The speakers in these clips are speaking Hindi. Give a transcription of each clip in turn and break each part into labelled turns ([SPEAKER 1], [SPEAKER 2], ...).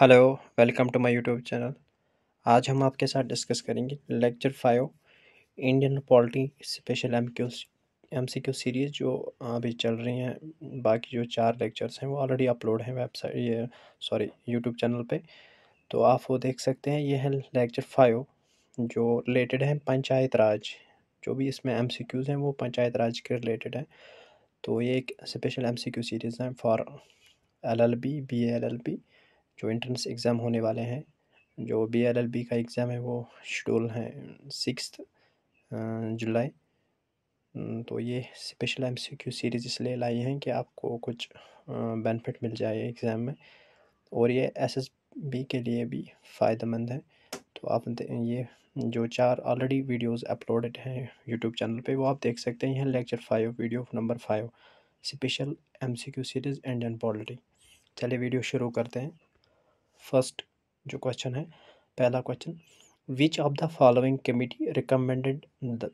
[SPEAKER 1] Hello welcome to my YouTube channel आज हम आपके साथ डिस्कस करेंगे lecture five Indian polity special M Q M C Q series जो अभी चल रही हैं बाकी जो चार लेक्चर्स हैं वो ऑलरेडी अपलोड हैं वेबसाइट ये सॉरी यूट्यूब चैनल पे तो आप वो देख सकते हैं ये है लेक्चर फाइव जो रिलेटेड हैं पंचायत राज जो भी इसमें एम सी क्यूज़ हैं वो पंचायत राज के रिलेटेड हैं तो ये एक special M C Q series हैं for L L B B L L B जो इंट्रेंस एग्ज़ाम होने वाले हैं जो बी एल एल बी का एग्ज़ाम है वो शेड्यूल है सिक्स जुलाई तो ये special M C Q series इसलिए लाई हैं कि आपको कुछ बेनिफिट मिल जाए एग्ज़ाम में और ये एस एस बी के लिए भी फ़ायदेमंद है तो आप ये जो चार ऑलरेडी वीडियोस अपलोडेड हैं यूट्यूब चैनल पे वो आप देख सकते हैं lecture five video number five special M C Q series Indian polity चलिए वीडियो शुरू करते हैं फर्स्ट जो क्वेश्चन है पहला question which of the following committee recommended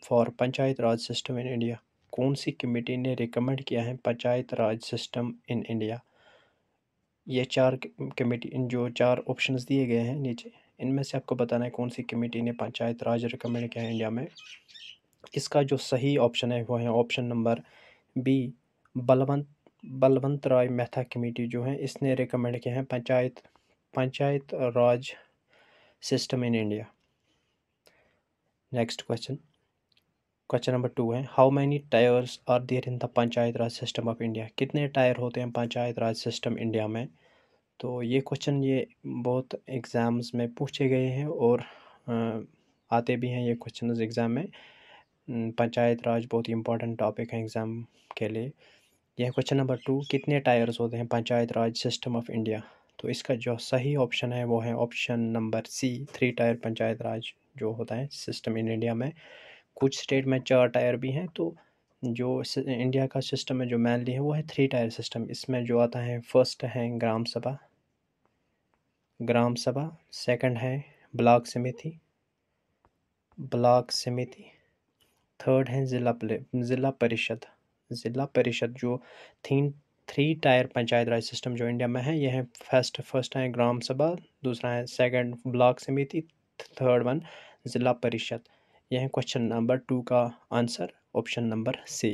[SPEAKER 1] for panchayat raj system in India कौन सी कमेटी ने रिकमेंड किया है panchayat raj system in India ये चार कमेटी जो चार ऑप्शंस दिए गए हैं नीचे इनमें से आपको बताना है कौन सी कमेटी ने पंचायत राज रिकमेंड किया है इंडिया में इसका जो सही ऑप्शन है वो है option number B Balwant Balwant Rai Mehta committee जो है इसने रिकमेंड किया है panchayat panchayat raj system in india next question question number two है how many tiers are there in the panchayat raj system of India कितने टायर होते हैं पंचायत राज सिस्टम इंडिया में तो ये क्वेश्चन ये बहुत एग्ज़ाम्स में पूछे गए हैं और आते भी हैं ये क्वेश्चन एग्ज़ाम में पंचायत राज बहुत इंपॉर्टेंट टॉपिक है एग्ज़ाम के लिए यह क्वेश्चन नंबर टू कितने टायर्स होते हैं panchayat raj system of India तो इसका जो सही ऑप्शन है वो है option number C three tier panchayat raj जो होता है सिस्टम इन इंडिया में कुछ स्टेट में चार टायर भी हैं तो जो इंडिया का सिस्टम है जो मैनली है वो है थ्री टायर सिस्टम इसमें जो आता है फर्स्ट है ग्राम सभा ग्राम सभा सेकंड है ब्लॉक समिति ब्लॉक समिति थर्ड है ज़िला ज़िला परिषद ज़िला परिषद जो तीन three tier panchayat raj system जो इंडिया में है यह है फर्स्ट फर्स्ट है ग्राम सभा दूसरा है सेकंड ब्लॉक समिति थर्ड वन ज़िला परिषद यह है क्वेश्चन नंबर टू का answer option number C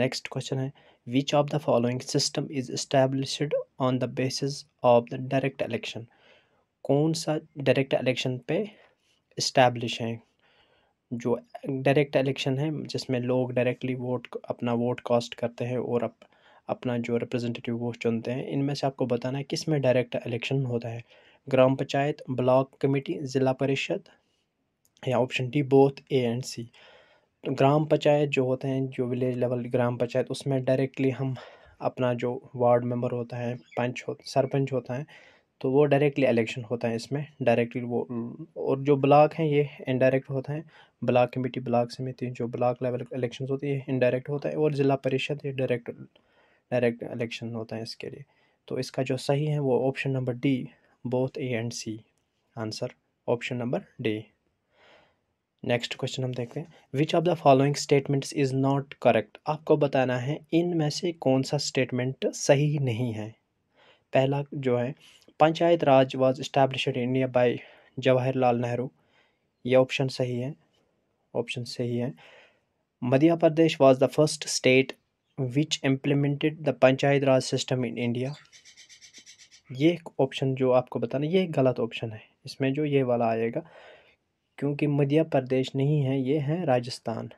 [SPEAKER 1] next question है which of the following system is established on the basis of the direct election कौन सा डायरेक्ट इलेक्शन पे इस्टेब्लिश है जो डायरेक्ट इलेक्शन है जिसमें लोग डायरेक्टली वोट अपना वोट कास्ट करते हैं और अप, अपना जो रिप्रेजेंटेटिव वो चुनते हैं इनमें से आपको बताना है किस में डायरेक्ट इलेक्शन होता है ग्राम पंचायत ब्लॉक कमेटी ज़िला परिषद या option D both A and C तो ग्राम पंचायत जो होते हैं जो विलेज लेवल ग्राम पंचायत उसमें डायरेक्टली हम अपना जो वार्ड मेंबर होता है पंच हो सरपंच होता है तो वो डायरेक्टली इलेक्शन होता है इसमें डायरेक्टली वो और जो ब्लॉक हैं ये इनडायरेक्ट होता है ब्लॉक कमेटी ब्लॉक समिति जो ब्लॉक लेवल इलेक्शन होती है इनडायरेक्ट होता है और ज़िला परिषद ये डायरेक्ट डायरेक्ट इलेक्शन होता है इसके लिए तो इसका जो सही है वो option number D both A and C answer option number D next question हम देखते हैं which of the following statements is not correct आपको बताना है इन में से कौन सा स्टेटमेंट सही नहीं है पहला जो है panchayat raj was established India by Jawaharlal Nehru ये ऑप्शन सही है ऑप्शन सही है Madhya Pradesh was the first state which implemented the panchayat raj system in India ये एक ऑप्शन जो आपको बताना ये गलत ऑप्शन है इसमें जो ये वाला आएगा क्योंकि मध्य प्रदेश नहीं है ये है राजस्थान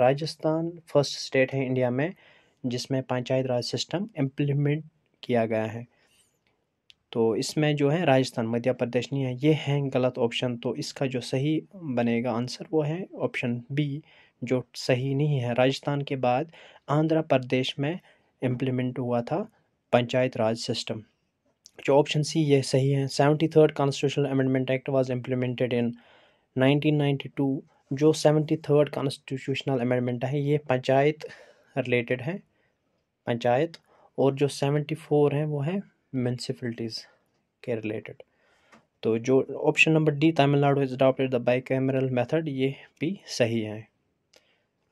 [SPEAKER 1] राजस्थान फर्स्ट स्टेट है इंडिया में जिसमें पंचायत राज सिस्टम इम्प्लीमेंट किया गया है तो इसमें जो है राजस्थान मध्य प्रदेश नहीं है ये है गलत ऑप्शन तो इसका जो सही बनेगा आंसर वो है ऑप्शन बी जो सही नहीं है राजस्थान के बाद आंध्र प्रदेश में इम्प्लीमेंट हुआ था पंचायत राज सिस्टम जो ऑप्शन सी ये सही है seventy third constitutional amendment act was implemented in 1992 जो सेवेंटी थर्ड कॉन्स्टिट्यूशनल अमेंडमेंट है ये पंचायत रिलेटेड है पंचायत और जो सेवेंटी फोर हैं वो है म्यूनसिपलिटीज़ के रिलेटेड तो जो option number D Tamil Nadu is adopted the bicameral method ये भी सही है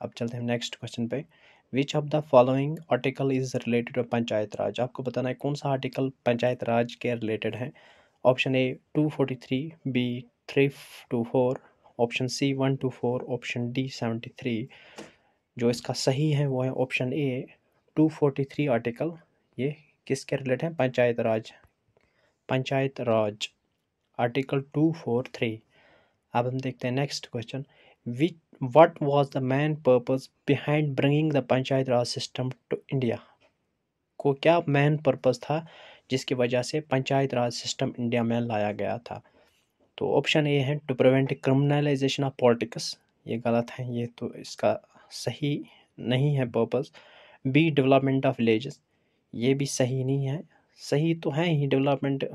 [SPEAKER 1] अब चलते हैं नेक्स्ट क्वेश्चन पे which of the following article is related to panchayat raj आपको बताना है कौन सा आर्टिकल पंचायत राज के रिलेटेड है option A two forty three B three two four option C one two four option D seventy three जो इसका सही है वो है option A two forty three article ये किसके रिलेटेड है panchayat raj panchayat raj article two four three अब हम देखते हैं next question which what was the main purpose behind bringing the panchayat raj system to India को क्या मेन पर्पस था जिसकी वजह से पंचायत राज सिस्टम इंडिया में लाया गया था तो ऑप्शन ए है to prevent criminalization of politics ये गलत है ये तो इसका सही नहीं है purpose B development of villages ये भी सही नहीं है सही तो है ही डेवलपमेंट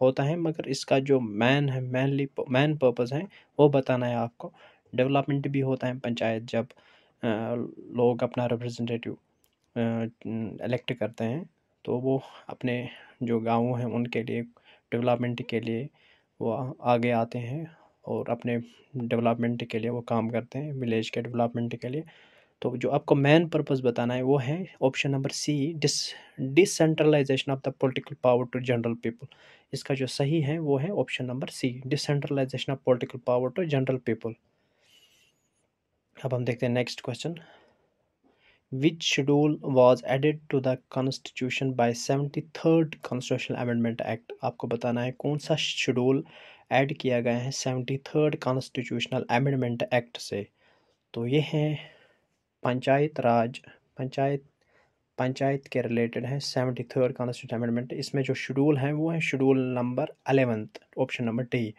[SPEAKER 1] होता है मगर इसका जो मैन है मैनली मैन पर्पस है वो बताना है आपको डेवलपमेंट भी होता है पंचायत जब लोग अपना रिप्रेजेंटेटिव इलेक्ट करते हैं तो वो अपने जो गाँव हैं उनके लिए डेवलपमेंट के लिए वो आगे आते हैं और अपने डेवलपमेंट के लिए वो काम करते हैं विलेज के डेवलपमेंट के लिए तो जो आपको मेन पर्पज़ बताना है वो है option number C dis decentralization of the political power to general people इसका जो सही है वो है option number C decentralization of political power to general people अब हम देखते हैं next question which schedule was added to the constitution by seventy third constitutional amendment act आपको बताना है कौन सा शेड्यूल ऐड किया गया है seventy third constitutional amendment act से तो ये हैं पंचायत राज पंचायत पंचायत के रिलेटेड हैं सेवेंटी थर्ड कॉन्स्टिट्यूशन अमेंडमेंट इसमें जो शेड्यूल हैं वो है schedule number eleventh option number D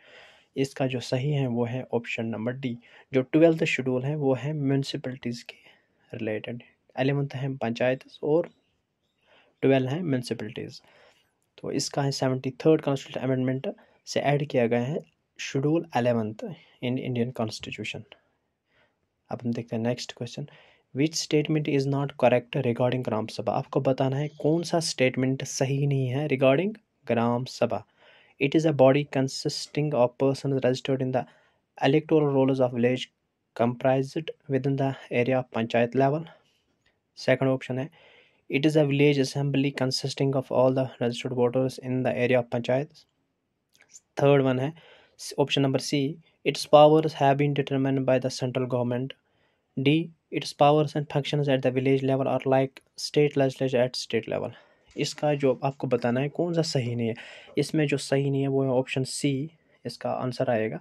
[SPEAKER 1] इसका जो सही है वो है ऑप्शन नंबर डी जो ट्वेल्थ शेड्यूल है वो है म्यूनसिपलिटीज़ के रिलेटेड एलेवंथ है पंचायत और ट्वेल्व है म्यूनसिपलिटीज़ तो इसका है सेवेंटी थर्ड कॉन्स्टिट्यूशन अमेंडमेंट से ऐड किया गया है schedule eleventh in Indian constitution अब हम देखते हैं next question which statement is not correct regarding gram sabha आपको बताना है कौन सा स्टेटमेंट सही नहीं है रिगार्डिंग ग्राम सभा It is a body consisting of persons registered in the electoral rolls of village comprised within the area of panchayat level. Second option है It is a village assembly consisting of all the registered voters in the area of panchayat. Third one है option number C. Its powers have been determined by the central government. D. Its powers and functions at the village level are like state legislature at state level. इसका जो आपको बताना है कौन सा सही नहीं है इसमें जो सही नहीं है वो है ऑप्शन सी इसका आंसर आएगा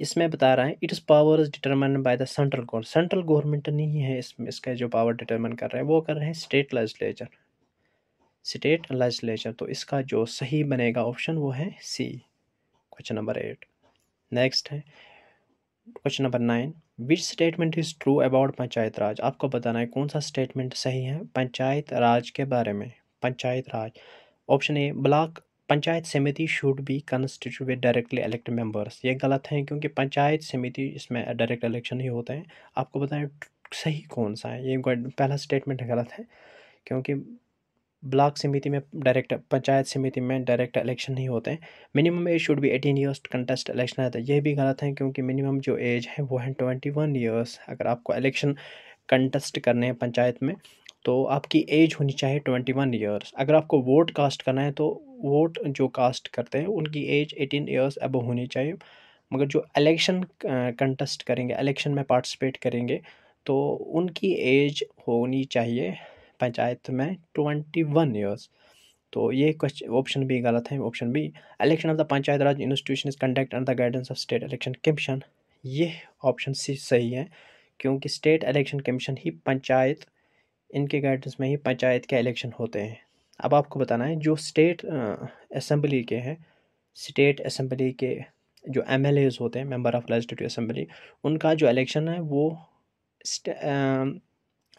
[SPEAKER 1] इसमें बता रहा है it's power is determined by the central government central government नहीं है इसमें इसका जो पावर डिटरमाइन कर रहे हैं वो कर रहे हैं स्टेट लेजिस्लेचर स्टेट लेजिस्लेचर तो इसका जो सही बनेगा ऑप्शन वो है C question number eight next है question number nine which statement is true about panchayat raj आपको बताना है कौन सा स्टेटमेंट सही है पंचायत राज के बारे में panchayat raj option A block panchayat samiti should be constitute with directly elect members ये गलत है क्योंकि पंचायत समिति इसमें डायरेक्ट इलेक्शन ही होते हैं आपको बताएं सही कौन सा है ये पहला स्टेटमेंट गलत है क्योंकि ब्लॉक समिति में डायरेक्ट पंचायत समिति में डायरेक्ट इलेक्शन नहीं होते हैं minimum age should be eighteen years contest election रहता है तो ये भी गलत है क्योंकि मिनिमम जो एज है वो है ट्वेंटी वन ईयर्स अगर आपको इलेक्शन कंटेस्ट करने हैं पंचायत में तो आपकी एज होनी चाहिए ट्वेंटी वन ईयर्स अगर आपको वोट कास्ट करना है तो वोट जो कास्ट करते हैं उनकी एज एटीन ईयर्स अब होनी चाहिए मगर जो इलेक्शन कंटेस्ट करेंगे इलेक्शन में पार्टिसिपेट करेंगे तो उनकी एज होनी चाहिए पंचायत में ट्वेंटी वन ईयर्स तो ये क्वेश्चन ऑप्शन भी गलत है option B election of the panchayat raj institution is conduct under the guidance of state election commission ये ऑप्शन सी सही है क्योंकि स्टेट इलेक्शन कमीशन ही पंचायत इनके गाइडेंस में ही पंचायत के इलेक्शन होते हैं अब आपको बताना है जो स्टेट असम्बली के हैं स्टेट असम्बली के जो एम होते हैं मेम्बर ऑफ लेजिस्लेटिव असम्बली उनका जो इलेक्शन है वो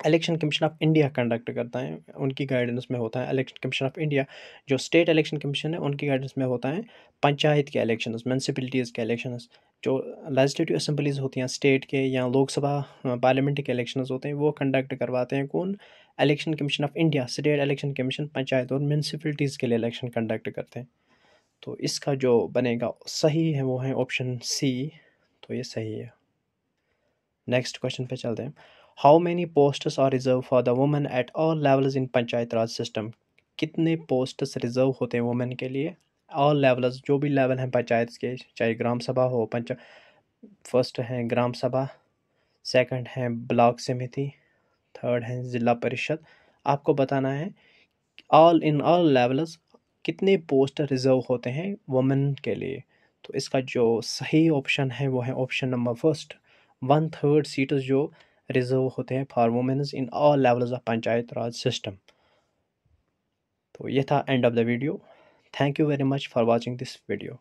[SPEAKER 1] election commission of India conduct करता है उनकी गाइडेंस में होता है इलेक्शन कमीशन ऑफ इंडिया जो स्टेट इलेक्शन कमीशन है उनकी गाइडेंस में होता है पंचायत के इलेक्शन म्यूनसिपलिटीज़ के इलेक्शन जो लेजिस्टिव असम्बलीज होती हैं स्टेट के या लोकसभा पार्लियामेंट के इलेक्शन होते हैं वो कंडक्ट करवाते हैं कौन election commission of India state election commission panchayat और म्यूनसिपलिटीज़ के लिए इलेक्शन कंडक्ट करते हैं तो इसका जो बनेगा सही है वो है ऑप्शन सी तो ये सही है नेक्स्ट क्वेश्चन पे चलते हैं how many posts are reserve for the women at all levels in panchayat raj system कितने पोस्ट्स रिजर्व होते हैं वुमेन के लिए ऑल लेवल्स जो भी लेवल हैं पंचायत के चाहे ग्राम सभा हो पंचायत फर्स्ट हैं ग्राम सभा सेकंड हैं ब्लॉक समिति थर्ड हैं ज़िला परिषद आपको बताना है ऑल इन ऑल लेवल्स कितने पोस्ट रिजर्व होते हैं वुमेन के लिए तो इसका जो सही ऑप्शन है वो है option number first one third seat जो रिजर्व होते हैं for womens in all levels of panchayat raj system तो ये था end of the video thank you very much for watching this video